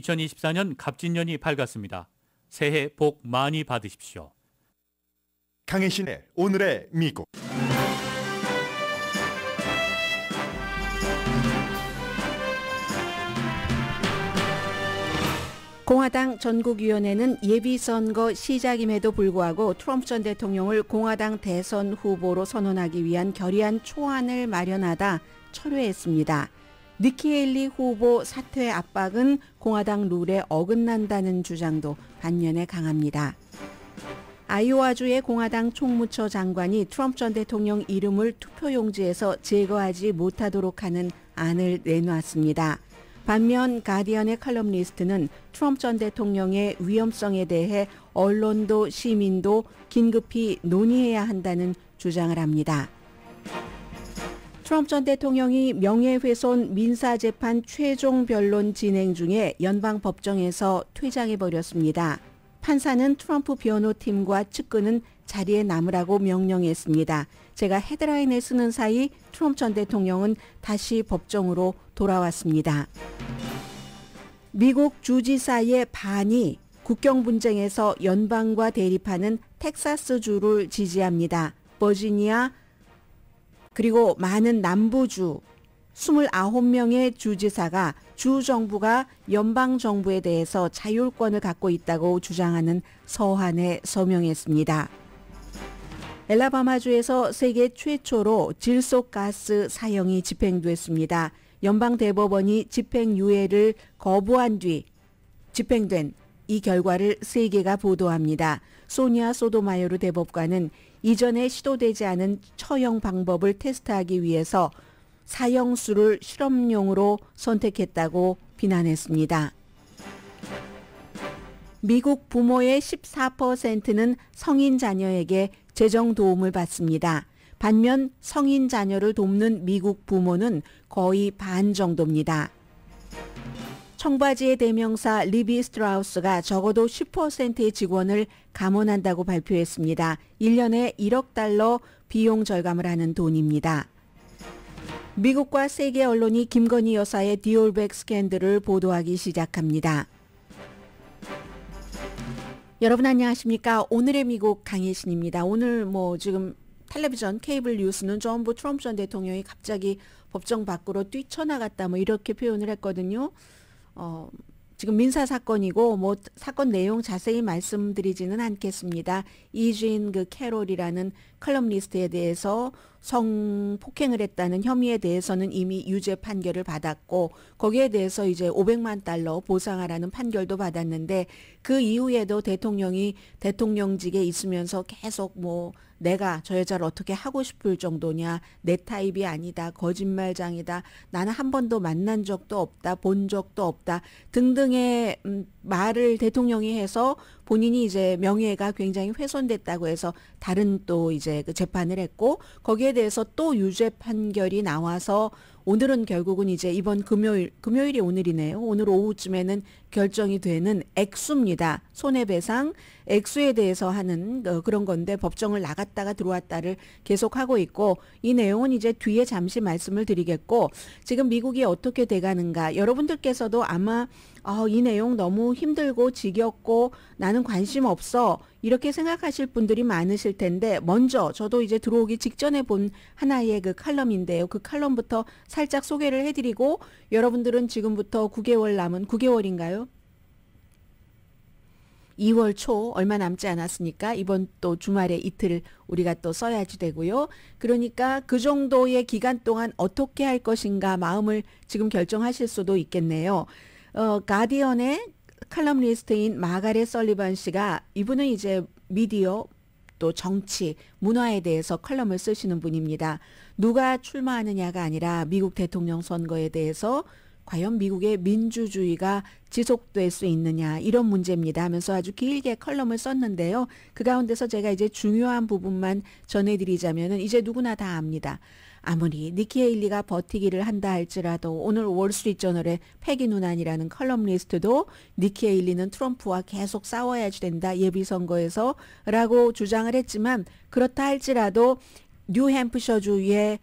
2024년 갑진년이 밝았습니다. 새해 복 많이 받으십시오. 강혜신의 오늘의 미국. 공화당 전국위원회는 예비선거 시작임에도 불구하고 트럼프 전 대통령을 공화당 대선 후보로 선언하기 위한 결의안 초안을 마련하다 철회했습니다. 니키 헤일리 후보 사퇴 압박은 공화당 룰에 어긋난다는 주장도 반면에 강합니다. 아이오와주의 공화당 총무처 장관이 트럼프 전 대통령 이름을 투표용지에서 제거하지 못하도록 하는 안을 내놨습니다. 반면 가디언의 칼럼니스트는 트럼프 전 대통령의 위험성에 대해 언론도 시민도 긴급히 논의해야 한다는 주장을 합니다. 트럼프 전 대통령이 명예훼손 민사재판 최종 변론 진행 중에 연방 법정에서 퇴장해 버렸습니다. 판사는 트럼프 변호팀과 측근은 자리에 남으라고 명령했습니다. 제가 헤드라인에 쓰는 사이 트럼프 전 대통령은 다시 법정으로 돌아왔습니다. 미국 주지사의 반이 국경 분쟁에서 연방과 대립하는 텍사스주를 지지합니다. 버지니아, 그리고 많은 남부주 29명의 주지사가 주정부가 연방정부에 대해서 자율권을 갖고 있다고 주장하는 서한에 서명했습니다. 엘라바마주에서 세계 최초로 질소가스 사형이 집행됐습니다. 연방대법원이 집행유예를 거부한 뒤 집행된 이 결과를 세계가 보도합니다. 소니아 소도마요르 대법관은 이전에 시도되지 않은 처형 방법을 테스트하기 위해서 사형수를 실험용으로 선택했다고 비난했습니다. 미국 부모의 14%는 성인 자녀에게 재정 도움을 받습니다. 반면 성인 자녀를 돕는 미국 부모는 거의 반 정도입니다. 청바지의 대명사 리비 스트라우스가 적어도 10%의 직원을 감원한다고 발표했습니다. 1년에 1억 달러 비용 절감을 하는 돈입니다. 미국과 세계 언론이 김건희 여사의 디올백 스캔들을 보도하기 시작합니다. 여러분 안녕하십니까? 오늘의 미국 강혜신입니다. 오늘 뭐 지금 텔레비전 케이블 뉴스는 전부 트럼프 전 대통령이 갑자기 법정 밖으로 뛰쳐나갔다 뭐 이렇게 표현을 했거든요. 어, 지금 민사 사건이고 뭐 사건 내용 자세히 말씀드리지는 않겠습니다. 이주인 그 캐롤이라는 칼럼니스트에 대해서 성폭행을 했다는 혐의에 대해서는 이미 유죄 판결을 받았고 거기에 대해서 이제 500만 달러 보상하라는 판결도 받았는데 그 이후에도 대통령이 대통령직에 있으면서 계속 뭐 내가 저 여자를 어떻게 하고 싶을 정도냐 내 타입이 아니다 거짓말장이다 나는 한 번도 만난 적도 없다 본 적도 없다 등등의 음, 말을 대통령이 해서 본인이 이제 명예가 굉장히 훼손됐다고 해서 다른 또 이제 그 재판을 했고 거기에 대해서 또 유죄 판결이 나와서 오늘은 결국은 이제 이번 금요일, 금요일이 오늘이네요. 오늘 오후쯤에는 결정이 되는 액수입니다. 손해배상 액수에 대해서 하는 어, 그런 건데 법정을 나갔다가 들어왔다를 계속하고 있고 이 내용은 이제 뒤에 잠시 말씀을 드리겠고 지금 미국이 어떻게 돼가는가 여러분들께서도 아마 어, 이 내용 너무 힘들고 지겹고 나는 관심 없어 이렇게 생각하실 분들이 많으실 텐데 먼저 저도 이제 들어오기 직전에 본 하나의 그 칼럼인데요. 그 칼럼부터 살짝 소개를 해드리고 여러분들은 지금부터 9개월 남은 9개월인가요? 2월 초 얼마 남지 않았으니까 이번 또 주말에 이틀 우리가 또 써야지 되고요. 그러니까 그 정도의 기간 동안 어떻게 할 것인가 마음을 지금 결정하실 수도 있겠네요. 어, 가디언의 칼럼리스트인 마가렛 설리반 씨가 이분은 이제 미디어 또 정치, 문화에 대해서 칼럼을 쓰시는 분입니다. 누가 출마하느냐가 아니라 미국 대통령 선거에 대해서 과연 미국의 민주주의가 지속될 수 있느냐 이런 문제입니다 하면서 아주 길게 컬럼을 썼는데요. 그 가운데서 제가 이제 중요한 부분만 전해드리자면은 이제 누구나 다 압니다. 아무리 니키 헤일리가 버티기를 한다 할지라도 오늘 월스트리트저널의 패기 누난이라는 컬럼리스트도 니키 헤일리는 트럼프와 계속 싸워야지 된다 예비선거에서라고 주장을 했지만 그렇다 할지라도 뉴햄프셔주의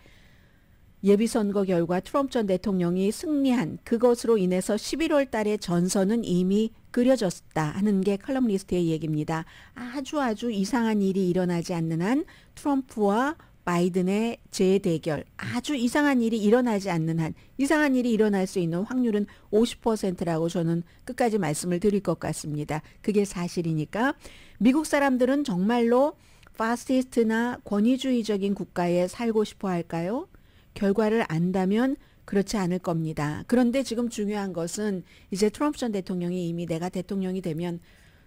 예비선거 결과 트럼프 전 대통령이 승리한 그것으로 인해서 11월 달의 전선은 이미 그려졌다 하는 게 컬럼리스트의 얘기입니다. 아주 아주 이상한 일이 일어나지 않는 한 트럼프와 바이든의 재대결 아주 이상한 일이 일어나지 않는 한 이상한 일이 일어날 수 있는 확률은 50%라고 저는 끝까지 말씀을 드릴 것 같습니다. 그게 사실이니까 미국 사람들은 정말로 파시스트나 권위주의적인 국가에 살고 싶어 할까요? 결과를 안다면 그렇지 않을 겁니다. 그런데 지금 중요한 것은 이제 트럼프 전 대통령이 이미 내가 대통령이 되면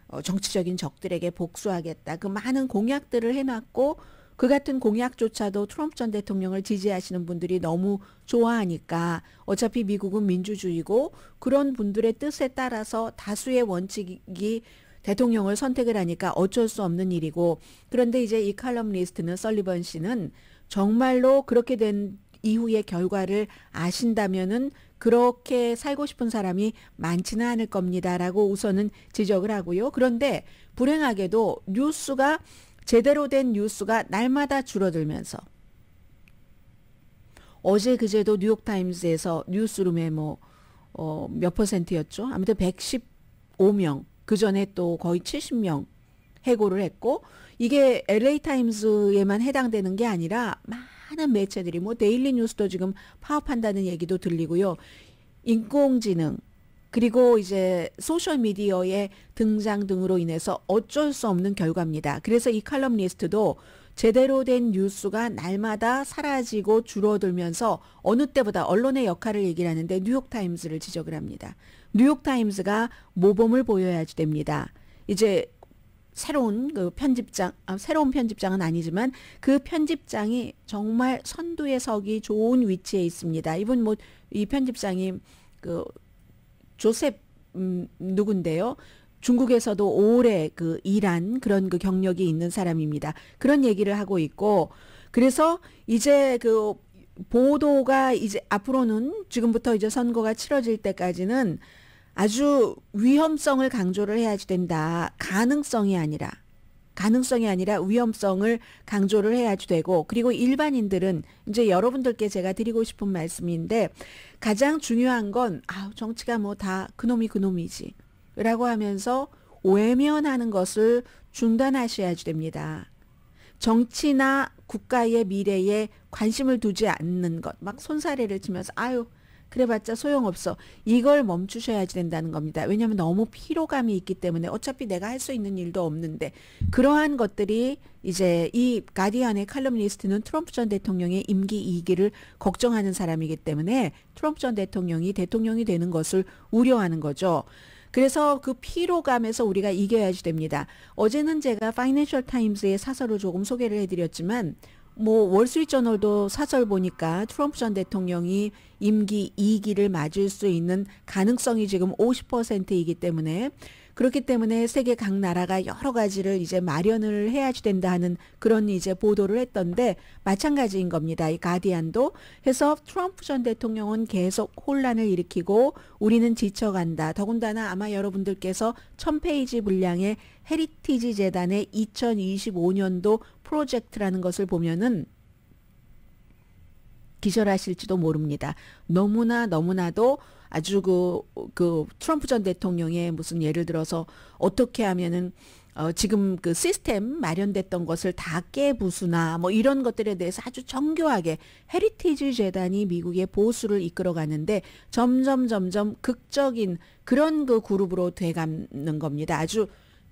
어, 정치적인 적들에게 복수하겠다. 그 많은 공약들을 해놨고 그 같은 공약조차도 트럼프 전 대통령을 지지하시는 분들이 너무 좋아하니까 어차피 미국은 민주주의고 그런 분들의 뜻에 따라서 다수의 원칙이 대통령을 선택을 하니까 어쩔 수 없는 일이고 그런데 이제 이 칼럼니스트는 썰리번 씨는 정말로 그렇게 된 이후의 결과를 아신다면은 그렇게 살고 싶은 사람이 많지는 않을 겁니다라고 우선은 지적을 하고요. 그런데 불행하게도 뉴스가 제대로 된 뉴스가 날마다 줄어들면서 어제 그제도 뉴욕타임스에서 뉴스룸에 뭐, 어, 몇 퍼센트였죠? 아무튼 115명. 그 전에 또 거의 70명 해고를 했고, 이게 LA타임스에만 해당되는 게 아니라 많은 매체들이 뭐 데일리 뉴스도 지금 파업한다는 얘기도 들리고요. 인공지능, 그리고 이제 소셜 미디어의 등장 등으로 인해서 어쩔 수 없는 결과입니다. 그래서 이 칼럼니스트도 제대로 된 뉴스가 날마다 사라지고 줄어들면서 어느 때보다 언론의 역할을 얘기 하는데 뉴욕타임즈를 지적을 합니다. 뉴욕타임즈가 모범을 보여야지 됩니다. 이제 새로운 그 편집장, 아, 새로운 편집장은 아니지만 그 편집장이 정말 선두에 서기 좋은 위치에 있습니다. 이분 뭐, 이 편집장이 그 조셉 음, 누군데요. 중국에서도 오래 그 일한 그런 그 경력이 있는 사람입니다. 그런 얘기를 하고 있고 그래서 이제 그 보도가 이제 앞으로는 지금부터 이제 선거가 치러질 때까지는 아주 위험성을 강조를 해야지 된다. 가능성이 아니라 가능성이 아니라 위험성을 강조를 해야지 되고 그리고 일반인들은 이제 여러분들께 제가 드리고 싶은 말씀인데 가장 중요한 건, 아, 정치가 뭐 다 그놈이 그놈이지. 라고 하면서 외면하는 것을 중단하셔야지 됩니다. 정치나 국가의 미래에 관심을 두지 않는 것, 막 손사래를 치면서, 아유, 그래봤자 소용없어. 이걸 멈추셔야지 된다는 겁니다. 왜냐하면 너무 피로감이 있기 때문에 어차피 내가 할 수 있는 일도 없는데 그러한 것들이 이제 이가디언의 칼럼니스트는 트럼프 전 대통령의 임기 2기를 걱정하는 사람이기 때문에 트럼프 전 대통령이 대통령이 되는 것을 우려하는 거죠. 그래서 그 피로감에서 우리가 이겨야지 됩니다. 어제는 제가 파이낸셜 타임스의 사설을 조금 소개를 해드렸지만 뭐 월스트리트저널도 사설 보니까 트럼프 전 대통령이 임기 2기를 맞을 수 있는 가능성이 지금 50%이기 때문에 그렇기 때문에 세계 각 나라가 여러 가지를 이제 마련을 해야지 된다는 하 그런 이제 보도를 했던데 마찬가지인 겁니다. 이 가디안도 해서 트럼프 전 대통령은 계속 혼란을 일으키고 우리는 지쳐간다. 더군다나 아마 여러분들께서 1000페이지 분량의 헤리티지 재단의 2025년도 프로젝트라는 것을 보면은 기절하실지도 모릅니다. 너무나 너무나도 아주 그, 그 트럼프 전 대통령의 무슨 예를 들어서 어떻게 하면은 어, 지금 그 시스템 마련됐던 것을 다 깨부수나 뭐 이런 것들에 대해서 아주 정교하게 헤리티지 재단이 미국의 보수를 이끌어가는데 점점 점점 극적인 그런 그 그룹으로 돼가는 겁니다. 아주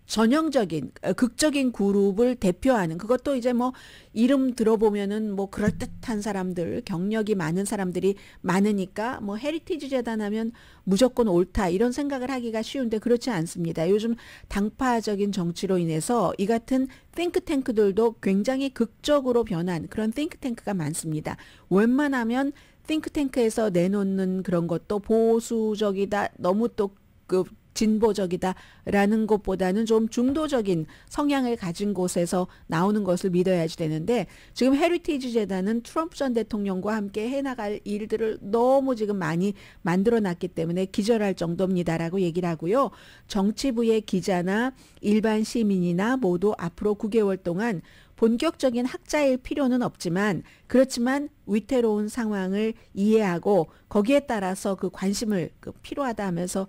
전형적인 극적인 그룹을 대표하는 그것도 이제 뭐 이름 들어보면은 뭐 그럴듯한 사람들 경력이 많은 사람들이 많으니까 뭐 헤리티지 재단하면 무조건 옳다 이런 생각을 하기가 쉬운데 그렇지 않습니다. 요즘 당파적인 정치로 인해서 이 같은 띵크탱크들도 굉장히 극적으로 변한 그런 띵크탱크가 많습니다. 웬만하면 띵크탱크에서 내놓는 그런 것도 보수적이다 너무 또그 진보적이다라는 것보다는 좀 중도적인 성향을 가진 곳에서 나오는 것을 믿어야지 되는데 지금 헤리티지 재단은 트럼프 전 대통령과 함께 해나갈 일들을 너무 지금 많이 만들어 놨기 때문에 기절할 정도입니다라고 얘기를 하고요. 정치부의 기자나 일반 시민이나 모두 앞으로 9개월 동안 본격적인 학자일 필요는 없지만 그렇지만 위태로운 상황을 이해하고 거기에 따라서 그 관심을 그 필요하다 하면서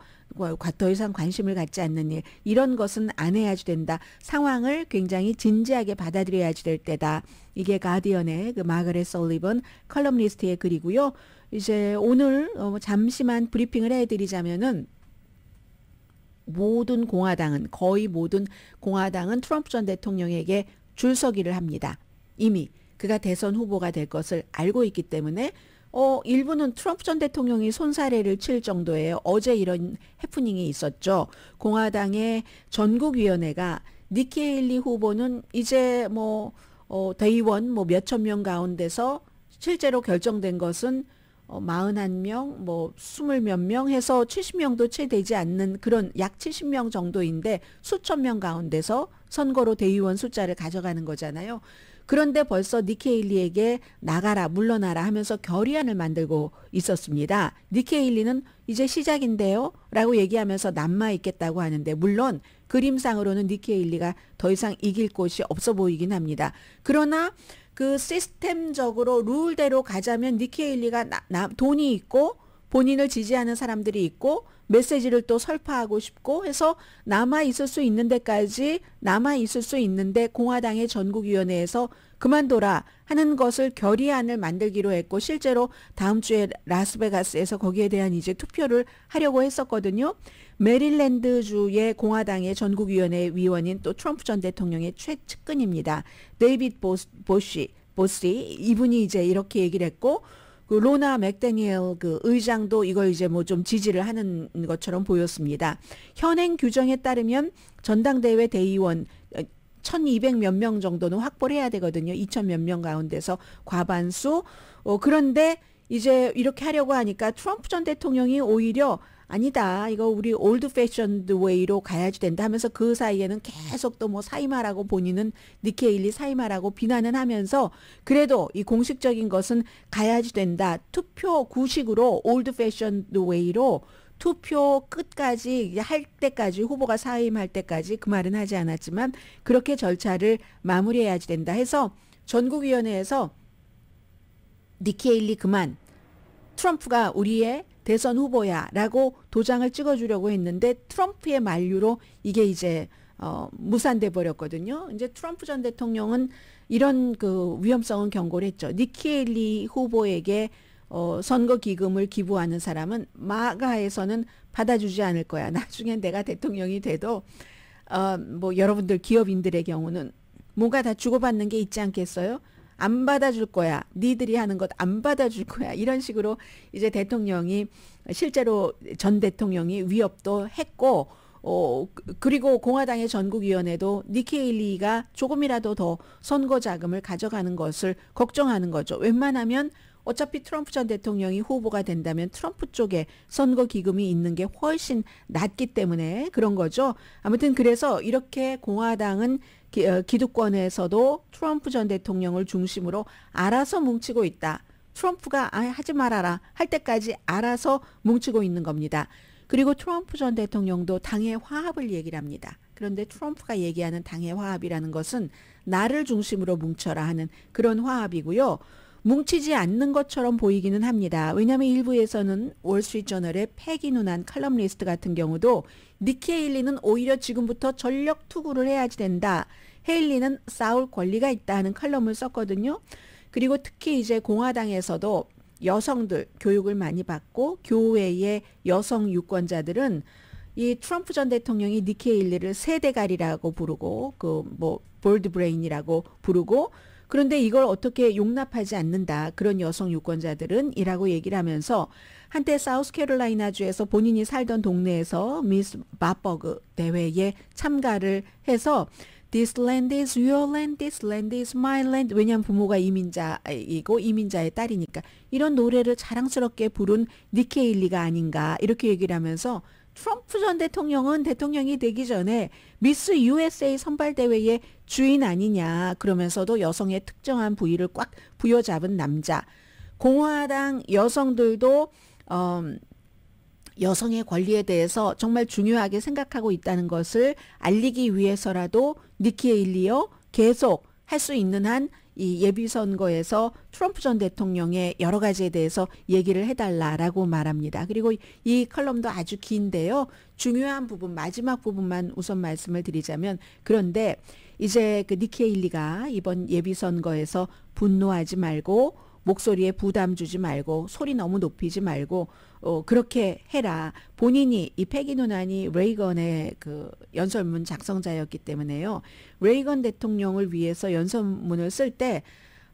더 이상 관심을 갖지 않는 일 이런 것은 안 해야지 된다. 상황을 굉장히 진지하게 받아들여야지 될 때다. 이게 가디언의 그 마그렛 솔리번 컬럼리스트의 글이고요. 이제 오늘 어, 뭐 잠시만 브리핑을 해드리자면은 모든 공화당은 거의 모든 공화당은 트럼프 전 대통령에게 줄서기를 합니다. 이미 그가 대선 후보가 될 것을 알고 있기 때문에 어, 일부는 트럼프 전 대통령이 손사래를 칠 정도의 어제 이런 해프닝이 있었죠. 공화당의 전국위원회가 니키 일리 후보는 이제 뭐, 어, 대의원 뭐 몇천 명 가운데서 실제로 결정된 것은 어, 41명, 뭐 20몇 명 해서 70명도 채 되지 않는 그런 약 70명 정도인데 수천 명 가운데서 선거로 대의원 숫자를 가져가는 거잖아요. 그런데 벌써 니케일리에게 나가라 물러나라 하면서 결의안을 만들고 있었습니다. 니케일리는 이제 시작인데요 라고 얘기하면서 남아 있겠다고 하는데 물론 그림상으로는 니케일리가 더 이상 이길 곳이 없어 보이긴 합니다. 그러나 그 시스템적으로 룰대로 가자면 니키 헤일리가 돈이 있고 본인을 지지하는 사람들이 있고 메시지를 또 설파하고 싶고 해서 남아 있을 수 있는 데까지 남아 있을 수 있는데 공화당의 전국위원회에서 그만둬라 하는 것을 결의안을 만들기로 했고 실제로 다음 주에 라스베가스에서 거기에 대한 이제 투표를 하려고 했었거든요. 메릴랜드 주의 공화당의 전국위원회 위원인 또 트럼프 전 대통령의 최측근입니다. 데이빗 보시 보시 이분이 이제 이렇게 얘기를 했고 그 로나 맥데니엘 그 의장도 이걸 이제 뭐 좀 지지를 하는 것처럼 보였습니다. 현행 규정에 따르면 전당대회 대의원 1200 몇명 어, 정도는 확보를 해야 되거든요. 2000 몇 명 가운데서 과반수. 어, 그런데 이제 이렇게 하려고 하니까 트럼프 전 대통령이 오히려 아니다. 이거 우리 올드 패션드 웨이로 가야지 된다 하면서 그 사이에는 계속 또 뭐 사임하라고 본인은 니케일리 사임하라고 비난은 하면서 그래도 이 공식적인 것은 가야지 된다. 투표 구식으로 올드 패션드 웨이로 투표 끝까지 할 때까지 후보가 사임할 때까지 그 말은 하지 않았지만 그렇게 절차를 마무리해야지 된다 해서 전국위원회에서 니케일리 그만 트럼프가 우리의 대선 후보야라고 도장을 찍어주려고 했는데 트럼프의 만류로 이게 이제 어, 무산돼 버렸거든요. 이제 트럼프 전 대통령은 이런 그 위험성은 경고를 했죠. 니키엘리 후보에게 어, 선거 기금을 기부하는 사람은 마가에서는 받아주지 않을 거야. 나중에 내가 대통령이 돼도 어, 뭐 여러분들 기업인들의 경우는 뭔가 다 주고받는 게 있지 않겠어요? 안 받아줄 거야. 니들이 하는 것 안 받아줄 거야. 이런 식으로 이제 대통령이 실제로 전 대통령이 위협도 했고 어, 그리고 공화당의 전국위원회도 니케일리가 조금이라도 더 선거 자금을 가져가는 것을 걱정하는 거죠. 웬만하면 어차피 트럼프 전 대통령이 후보가 된다면 트럼프 쪽에 선거 기금이 있는 게 훨씬 낫기 때문에 그런 거죠. 아무튼 그래서 이렇게 공화당은 기, 어, 기득권에서도 트럼프 전 대통령을 중심으로 알아서 뭉치고 있다. 트럼프가 아, 하지 말아라 할 때까지 알아서 뭉치고 있는 겁니다. 그리고 트럼프 전 대통령도 당의 화합을 얘기를 합니다. 그런데 트럼프가 얘기하는 당의 화합이라는 것은 나를 중심으로 뭉쳐라 하는 그런 화합이고요. 뭉치지 않는 것처럼 보이기는 합니다. 왜냐하면 일부에서는 월스트리트저널의 패기누난 칼럼니스트 같은 경우도 니키 헤일리는 오히려 지금부터 전력 투구를 해야지 된다. 헤일리는 싸울 권리가 있다 하는 칼럼을 썼거든요. 그리고 특히 이제 공화당에서도 여성들 교육을 많이 받고 교회의 여성 유권자들은 이 트럼프 전 대통령이 니케일리를 세대갈이라고 부르고 그 뭐 볼드 브레인이라고 부르고 그런데 이걸 어떻게 용납하지 않는다. 그런 여성 유권자들은 이라고 얘기를 하면서 한때 사우스캐롤라이나주에서 본인이 살던 동네에서 미스 마버그 대회에 참가를 해서 This land is your land, this land is my land. 왜냐하면 부모가 이민자이고 이민자의 딸이니까 이런 노래를 자랑스럽게 부른 니케일리가 아닌가 이렇게 얘기를 하면서 트럼프 전 대통령은 대통령이 되기 전에 미스 USA 선발대회의 주인 아니냐 그러면서도 여성의 특정한 부위를 꽉 부여잡은 남자. 공화당 여성들도 어, 여성의 권리에 대해서 정말 중요하게 생각하고 있다는 것을 알리기 위해서라도 니키 에일리어 계속 할 수 있는 한이 예비선거에서 트럼프 전 대통령의 여러 가지에 대해서 얘기를 해달라라고 말합니다. 그리고 이 컬럼도 아주 긴데요. 중요한 부분, 마지막 부분만 우선 말씀을 드리자면 그런데 이제 그 니키 일리가 이번 예비선거에서 분노하지 말고 목소리에 부담 주지 말고 소리 너무 높이지 말고 어, 그렇게 해라. 본인이 이 패기 논란이 레이건의 그 연설문 작성자였기 때문에요. 레이건 대통령을 위해서 연설문을 쓸 때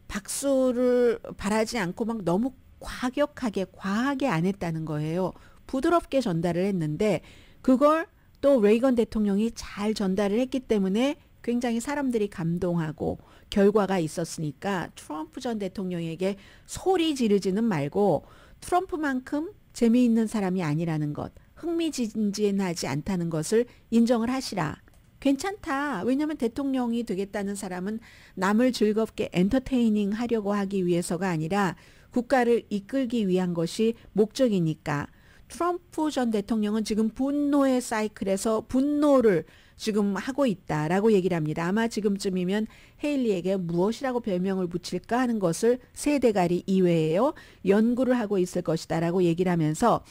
박수를 바라지 않고 막 너무 과격하게 과하게 안 했다는 거예요. 부드럽게 전달을 했는데 그걸 또 레이건 대통령이 잘 전달을 했기 때문에 굉장히 사람들이 감동하고 결과가 있었으니까 트럼프 전 대통령에게 소리 지르지는 말고 트럼프만큼 재미있는 사람이 아니라는 것, 흥미진진하지 않다는 것을 인정을 하시라. 괜찮다. 왜냐하면 대통령이 되겠다는 사람은 남을 즐겁게 엔터테이닝 하려고 하기 위해서가 아니라 국가를 이끌기 위한 것이 목적이니까. 트럼프 전 대통령은 지금 분노의 사이클에서 분노를 지금 하고 있다라고 얘기를 합니다. 아마 지금쯤이면 헤일리에게 무엇이라고 별명을 붙일까 하는 것을 세 대가리 이외에요. 연구를 하고 있을 것이다라고 얘기를 하면서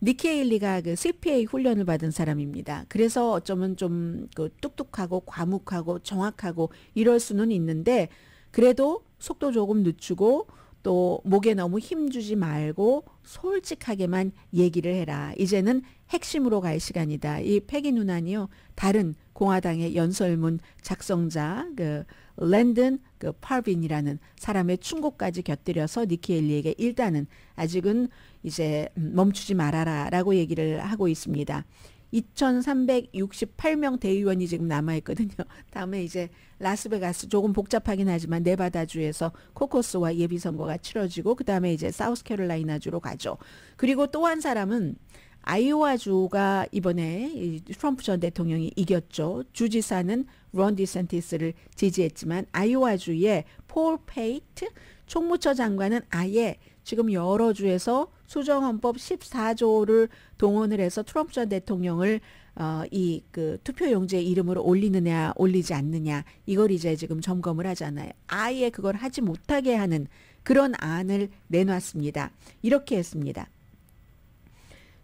니키 헤일리가 그 CPA 훈련을 받은 사람입니다. 그래서 어쩌면 좀그 뚝뚝하고 과묵하고 정확하고 이럴 수는 있는데 그래도 속도 조금 늦추고 또 목에 너무 힘주지 말고 솔직하게만 얘기를 해라. 이제는 핵심으로 갈 시간이다. 이 패기 누난이요. 다른 공화당의 연설문 작성자 그 랜든 그 팔빈이라는 사람의 충고까지 곁들여서 니키엘리에게 일단은 아직은 이제 음, 멈추지 말아라라고 얘기를 하고 있습니다. 2,368명 대의원이 지금 남아있거든요. 다음에 이제 라스베가스 조금 복잡하긴 하지만 네바다주에서 코커스와 예비선거가 치러지고 그 다음에 이제 사우스캐롤라이나주로 가죠. 그리고 또 한 사람은 아이오와주가 이번에 트럼프 전 대통령이 이겼죠. 주지사는 런 디센티스를 지지했지만 아이오와주의 폴 페이트 총무처 장관은 아예 지금 여러 주에서 수정헌법 14조를 동원을 해서 트럼프 전 대통령을 어, 이그 투표용지의 이름으로 올리느냐 올리지 않느냐 이걸 이제 지금 점검을 하잖아요. 아예 그걸 하지 못하게 하는 그런 안을 내놨습니다. 이렇게 했습니다.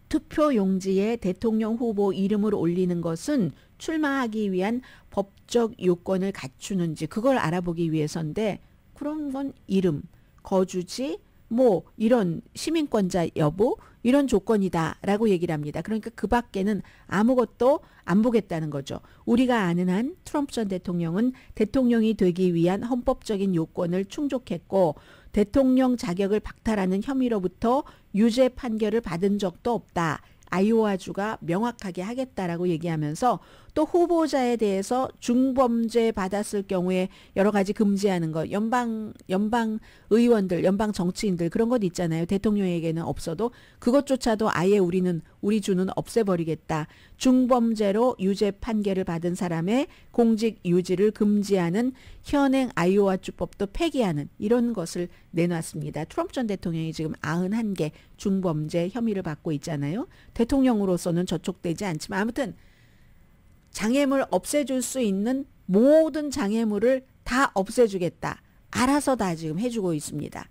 투표용지에 대통령 후보 이름을 올리는 것은 출마하기 위한 법적 요건을 갖추는지 그걸 알아보기 위해서인데 그런 건 이름, 거주지, 뭐 이런 시민권자 여부 이런 조건이다라고 얘기를 합니다. 그러니까 그 밖에는 아무것도 안 보겠다는 거죠. 우리가 아는 한 트럼프 전 대통령은 대통령이 되기 위한 헌법적인 요건을 충족했고 대통령 자격을 박탈하는 혐의로부터 유죄 판결을 받은 적도 없다. 아이오와주가 명확하게 하겠다라고 얘기하면서 또 후보자에 대해서 중범죄 받았을 경우에 여러 가지 금지하는 것 연방 연방 의원들 연방 정치인들 그런 것 있잖아요 대통령에게는 없어도 그것조차도 아예 우리는 우리 주는 없애버리겠다 중범죄로 유죄 판결을 받은 사람의 공직 유지를 금지하는 현행 아이오와 주법도 폐기하는 이런 것을 내놨습니다 트럼프 전 대통령이 지금 91개 중범죄 혐의를 받고 있잖아요 대통령으로서는 저촉되지 않지만 아무튼 장애물 없애줄 수 있는 모든 장애물을 다 없애주겠다. 알아서 다 지금 해주고 있습니다.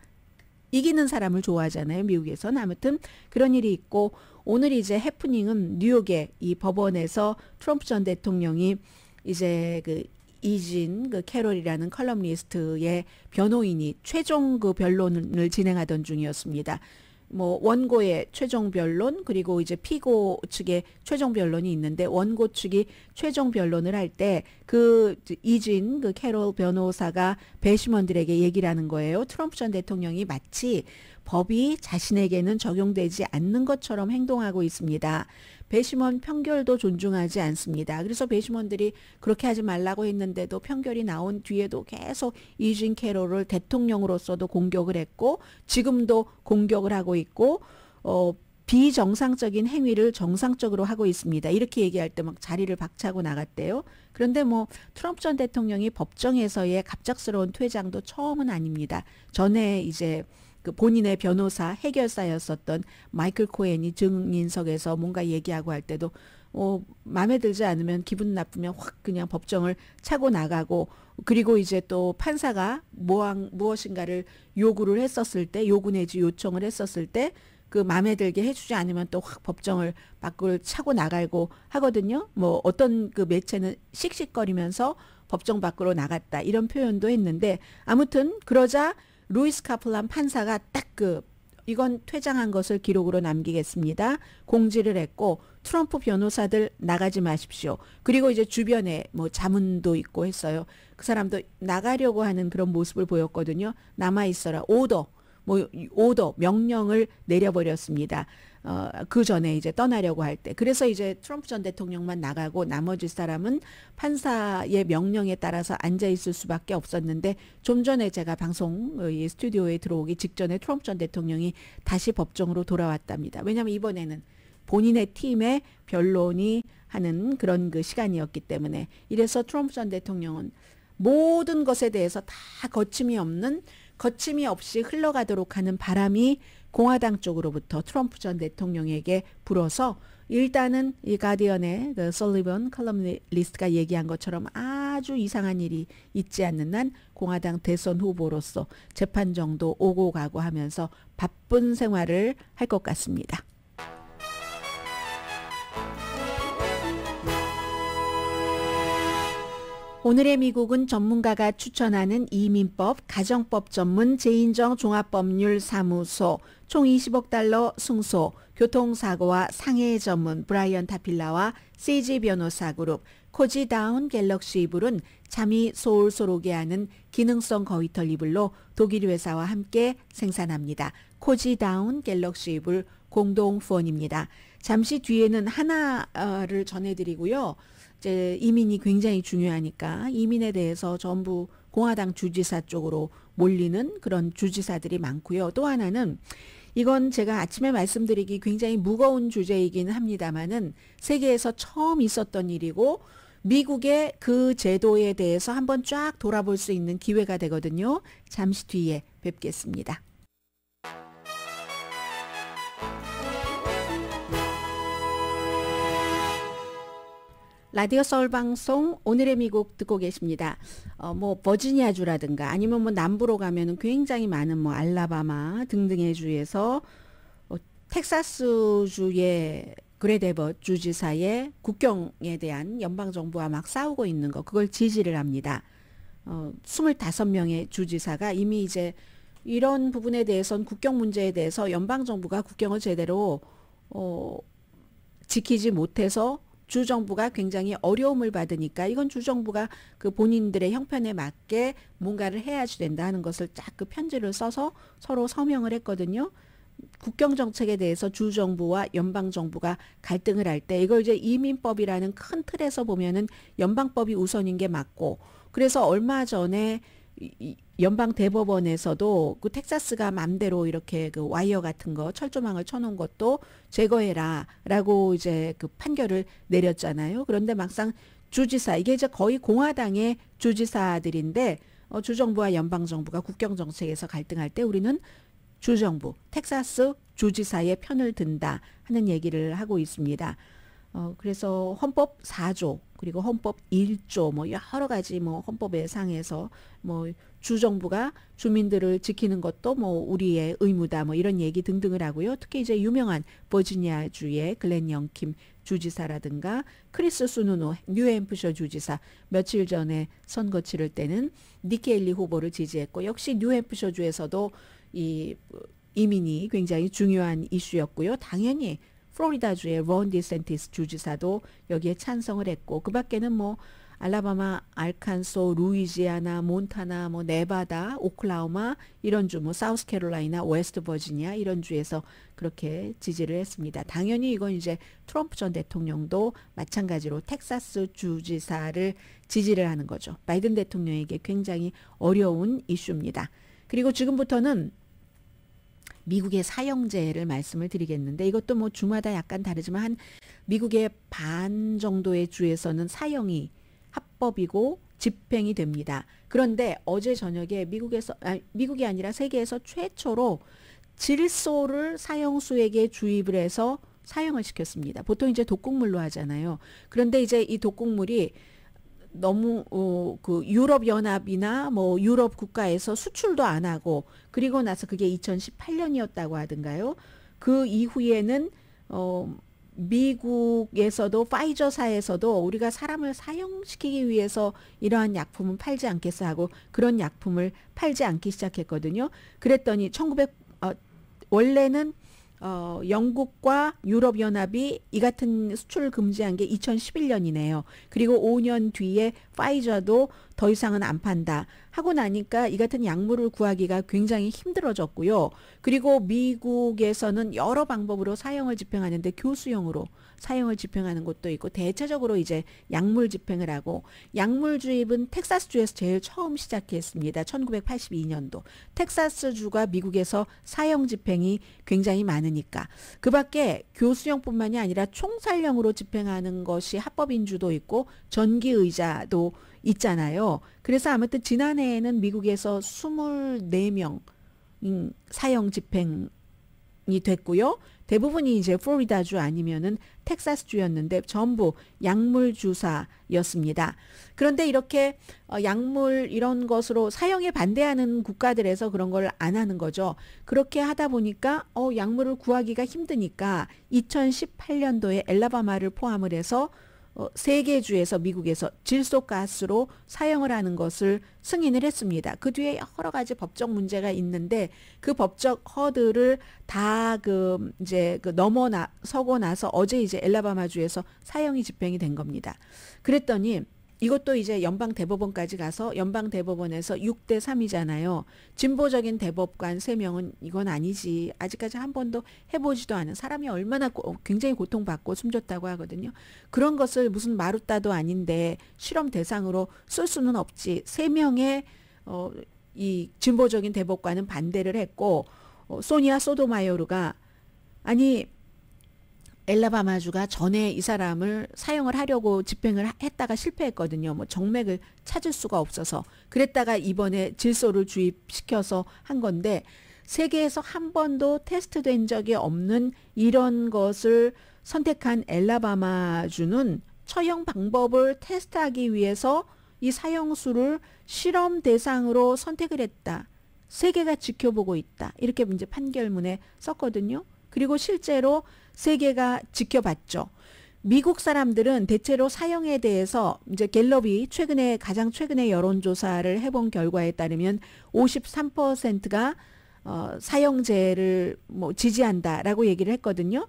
이기는 사람을 좋아하잖아요. 미국에선 아무튼 그런 일이 있고 오늘 이제 해프닝은 뉴욕의 이 법원에서 트럼프 전 대통령이 이제 그 이진 그 캐롤이라는 컬럼니스트의 변호인이 최종 그 변론을 진행하던 중이었습니다. 뭐 원고의 최종 변론 그리고 이제 피고 측의 최종 변론이 있는데 원고 측이 최종 변론을 할 때 그 이진 그 캐롤 변호사가 배심원들에게 얘기를 하는 거예요. 트럼프 전 대통령이 마치 법이 자신에게는 적용되지 않는 것처럼 행동하고 있습니다. 배심원 편결도 존중하지 않습니다. 그래서 배심원들이 그렇게 하지 말라고 했는데도 편결이 나온 뒤에도 계속 이진 캐롤을 대통령으로서도 공격을 했고 지금도 공격을 하고 있고 어 비정상적인 행위를 정상적으로 하고 있습니다. 이렇게 얘기할 때 막 자리를 박차고 나갔대요. 그런데 뭐 트럼프 전 대통령이 법정에서의 갑작스러운 퇴장도 처음은 아닙니다. 전에 이제 그 본인의 변호사 해결사였었던 마이클 코엔이 증인석에서 뭔가 얘기하고 할 때도 어, 마음에 들지 않으면 기분 나쁘면 확 그냥 법정을 차고 나가고 그리고 이제 또 판사가 무엇, 무엇인가를 요구를 했었을 때 요구 내지 요청을 했었을 때 그 마음에 들게 해주지 않으면 또 확 법정을 밖을 차고 나가고 하거든요. 뭐 어떤 그 매체는 씩씩거리면서 법정 밖으로 나갔다 이런 표현도 했는데 아무튼 그러자 루이스 카플란 판사가 딱그 이건 퇴장한 것을 기록으로 남기겠습니다. 공지를 했고 트럼프 변호사들 나가지 마십시오. 그리고 이제 주변에 뭐 자문도 있고 했어요. 그 사람도 나가려고 하는 그런 모습을 보였거든요. 남아 있어라. 오더 뭐 오더 명령을 내려버렸습니다. 어, 그 전에 이제 떠나려고 할 때. 그래서 이제 트럼프 전 대통령만 나가고 나머지 사람은 판사의 명령에 따라서 앉아 있을 수밖에 없었는데 좀 전에 제가 방송 어, 스튜디오에 들어오기 직전에 트럼프 전 대통령이 다시 법정으로 돌아왔답니다. 왜냐하면 이번에는 본인의 팀의 변론이 하는 그런 그 시간이었기 때문에 이래서 트럼프 전 대통령은 모든 것에 대해서 다 거침이 없는 거침이 없이 흘러가도록 하는 바람이 공화당 쪽으로부터 트럼프 전 대통령에게 불어서 일단은 이 가디언의 그 솔리번 칼럼리스트가 얘기한 것처럼 아주 이상한 일이 있지 않는 한 공화당 대선 후보로서 재판 정도 오고 가고 하면서 바쁜 생활을 할 것 같습니다. 오늘의 미국은 전문가가 추천하는 이민법, 가정법 전문 제인정 종합법률 사무소 총 20억 달러 승소, 교통사고와 상해 전문 브라이언 타필라와 CG 변호사 그룹, 코지다운 갤럭시 이불은 잠이 소울솔 오게 하는 기능성 거위털 이불로 독일 회사와 함께 생산합니다. 코지다운 갤럭시 이불 공동 후원입니다. 잠시 뒤에는 하나를 전해드리고요. 이제 이민이 굉장히 중요하니까 이민에 대해서 전부 공화당 주지사 쪽으로 몰리는 그런 주지사들이 많고요. 또 하나는 이건 제가 아침에 말씀드리기 굉장히 무거운 주제이기는 합니다만은 세계에서 처음 있었던 일이고 미국의 그 제도에 대해서 한번 쫙 돌아볼 수 있는 기회가 되거든요. 잠시 뒤에 뵙겠습니다. 라디오 서울 방송 오늘의 미국 듣고 계십니다. 어, 뭐 버지니아 주라든가 아니면 뭐 남부로 가면 굉장히 많은 뭐 알라바마 등등의 주에서 어, 텍사스 주의 그레데버 주지사의 국경에 대한 연방 정부와 막 싸우고 있는 거 그걸 지지를 합니다. 어, 25명의 주지사가 이미 이제 이런 부분에 대해선 국경 문제에 대해서 연방 정부가 국경을 제대로 어, 지키지 못해서 주정부가 굉장히 어려움을 받으니까 이건 주정부가 그 본인들의 형편에 맞게 뭔가를 해야지 된다 하는 것을 쫙그 편지를 써서 서로 서명을 했거든요. 국경 정책에 대해서 주 정부와 연방 정부가 갈등을 할 때 이걸 이제 이민법이라는 큰 틀에서 보면은 연방법이 우선인 게 맞고 그래서 얼마 전에 연방 대법원에서도 그 텍사스가 맘대로 이렇게 그 와이어 같은 거 철조망을 쳐놓은 것도 제거해라라고 이제 그 판결을 내렸잖아요. 그런데 막상 주지사 이게 이제 거의 공화당의 주지사들인데 어, 주정부와 연방 정부가 국경 정책에서 갈등할 때 우리는 주정부 텍사스 주지사의 편을 든다 하는 얘기를 하고 있습니다. 어, 그래서 헌법 4조 그리고 헌법 1조 뭐 여러 가지 뭐 헌법의 상에서 뭐 주정부가 주민들을 지키는 것도 뭐 우리의 의무다 뭐 이런 얘기 등등을 하고요. 특히 이제 유명한 버지니아 주의 글렌 영킴 주지사라든가 크리스 수누노 뉴햄프셔 주지사 며칠 전에 선거 치를 때는 니케일리 후보를 지지했고 역시 뉴햄프셔 주에서도 이 이민이 굉장히 중요한 이슈였고요. 당연히 플로리다주의 원 디센티스 주지사도 여기에 찬성을 했고 그 밖에는 뭐 알라바마, 알칸소, 루이지아나, 몬타나, 뭐 네바다, 오클라호마 이런 주, 뭐 사우스캐롤라이나, 웨스트 버지니아 이런 주에서 그렇게 지지를 했습니다. 당연히 이건 이제 트럼프 전 대통령도 마찬가지로 텍사스 주지사를 지지를 하는 거죠. 바이든 대통령에게 굉장히 어려운 이슈입니다. 그리고 지금부터는 미국의 사형제를 말씀을 드리겠는데 이것도 뭐 주마다 약간 다르지만 한 미국의 반 정도의 주에서는 사형이 합법이고 집행이 됩니다. 그런데 어제 저녁에 미국에서 아니, 미국이 아니라 세계에서 최초로 질소를 사형수에게 주입을 해서 사용을 시켰습니다. 보통 이제 독극물로 하잖아요. 그런데 이제 이 독극물이 너무 어, 그 유럽 연합이나 뭐 유럽 국가에서 수출도 안 하고 그리고 나서 그게 2018년이었다고 하던가요그 이후에는 어 미국에서도 파이저사에서도 우리가 사람을 사용시키기 위해서 이러한 약품은 팔지 않겠어 하고 그런 약품을 팔지 않기 시작했거든요. 그랬더니 1900 어, 원래는 어, 영국과 유럽연합이 이 같은 수출을 금지한 게 2011년이네요. 그리고 5년 뒤에 파이저도 더 이상은 안 판다 하고 나니까 이 같은 약물을 구하기가 굉장히 힘들어졌고요. 그리고 미국에서는 여러 방법으로 사형을 집행하는데 교수형으로 사형을 집행하는 곳도 있고 대체적으로 이제 약물 집행을 하고 약물 주입은 텍사스주에서 제일 처음 시작했습니다. 1982년도 텍사스주가 미국에서 사형 집행이 굉장히 많으니까 그밖에 교수형뿐만이 아니라 총살형으로 집행하는 것이 합법인 주도 있고 전기 의자도 있잖아요. 그래서 아무튼 지난해에는 미국에서 24명 음, 사형 집행 이 됐고요. 대부분이 이제 플로리다주 아니면은 텍사스주였는데 전부 약물 주사였습니다. 그런데 이렇게 어, 약물 이런 것으로 사형에 반대하는 국가들에서 그런 걸 안 하는 거죠. 그렇게 하다 보니까 어 약물을 구하기가 힘드니까 2018년도에 엘라바마를 포함을 해서 어, 세계 주에서 미국에서 질소가스로 사용을 하는 것을 승인을 했습니다. 그 뒤에 여러 가지 법적 문제가 있는데 그 법적 허들을 다 그 이제 그 넘어서고 나서 어제 이제 엘라바마 주에서 사형이 집행이 된 겁니다. 그랬더니 이것도 이제 연방 대법원까지 가서 연방 대법원에서 6대 3이잖아요. 진보적인 대법관 3명은 이건 아니지. 아직까지 한 번도 해보지도 않은 사람이 얼마나 고, 어, 굉장히 고통받고 숨졌다고 하거든요. 그런 것을 무슨 마루따도 아닌데 실험 대상으로 쓸 수는 없지. 3명의 어, 이 진보적인 대법관은 반대를 했고 어, 소니아 소도마요르가 아니 엘라바마주가 전에 이 사람을 사용을 하려고 집행을 했다가 실패했거든요. 뭐 정맥을 찾을 수가 없어서 그랬다가 이번에 질소를 주입시켜서 한 건데 세계에서 한 번도 테스트된 적이 없는 이런 것을 선택한 엘라바마주는 처형 방법을 테스트하기 위해서 이사용수를 실험 대상으로 선택을 했다. 세계가 지켜보고 있다. 이렇게 이제 판결문에 썼거든요. 그리고 실제로 세계가 지켜봤죠. 미국 사람들은 대체로 사형에 대해서 이제 갤럽이 최근에 가장 최근에 여론조사를 해본 결과에 따르면 53%가 어, 사형제를 뭐 지지한다라고 얘기를 했거든요.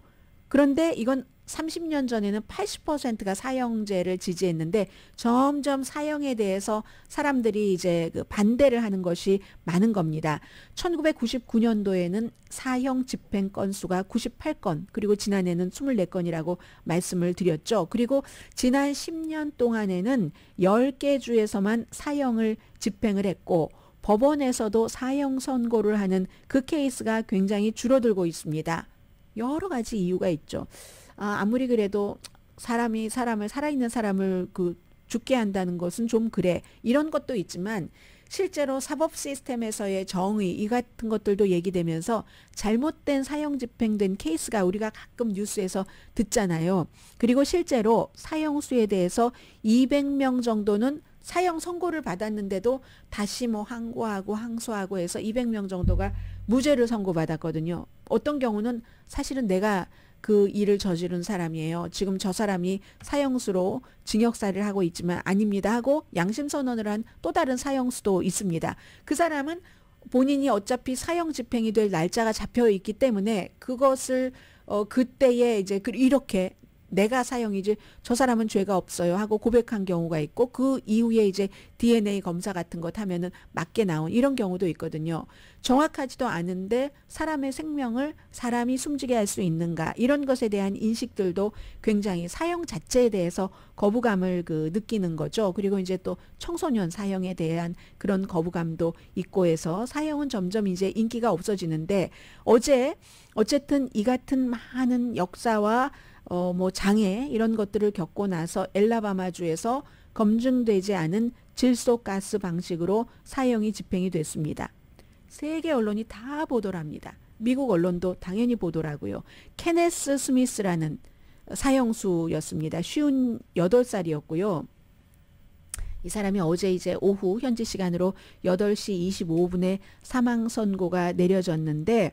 그런데 이건 30년 전에는 80%가 사형제를 지지했는데 점점 사형에 대해서 사람들이 이제 그 반대를 하는 것이 많은 겁니다. 1999년도에는 사형 집행 건수가 98건, 그리고 지난해는 24건이라고 말씀을 드렸죠. 그리고 지난 10년 동안에는 10개 주에서만 사형을 집행을 했고 법원에서도 사형 선고를 하는 그 케이스가 굉장히 줄어들고 있습니다. 여러 가지 이유가 있죠. 아, 아무리 그래도 사람이 사람을 살아있는 사람을 그 죽게 한다는 것은 좀 그래 이런 것도 있지만 실제로 사법 시스템에서의 정의 이 같은 것들도 얘기되면서 잘못된 사형 집행된 케이스가 우리가 가끔 뉴스에서 듣잖아요. 그리고 실제로 사형수에 대해서 200명 정도는 사형 선고를 받았는데도 다시 뭐 항고하고 항소하고 해서 200명 정도가 무죄를 선고받았거든요. 어떤 경우는 사실은 내가 그 일을 저지른 사람이에요. 지금 저 사람이 사형수로 징역살이를 하고 있지만 아닙니다 하고 양심 선언을 한 또 다른 사형수도 있습니다. 그 사람은 본인이 어차피 사형 집행이 될 날짜가 잡혀 있기 때문에 그것을 어 그때에 이제 그 이렇게 내가 사형이지 저 사람은 죄가 없어요 하고 고백한 경우가 있고 그 이후에 이제 DNA 검사 같은 것 하면은 맞게 나온 이런 경우도 있거든요. 정확하지도 않은데 사람의 생명을 사람이 숨지게 할 수 있는가 이런 것에 대한 인식들도 굉장히 사형 자체에 대해서 거부감을 그 느끼는 거죠. 그리고 이제 또 청소년 사형에 대한 그런 거부감도 있고 해서 사형은 점점 이제 인기가 없어지는데 어제 어쨌든 이 같은 많은 역사와 어, 뭐 장애 이런 것들을 겪고 나서 엘라바마주에서 검증되지 않은 질소가스 방식으로 사형이 집행이 됐습니다. 세계 언론이 다 보도를 니다 미국 언론도 당연히 보도라고요. 케네스 스미스라는 사형수였습니다. 쉬운 8살이었고요. 이 사람이 어제 이제 오후 현지 시간으로 8시 25분에 사망 선고가 내려졌는데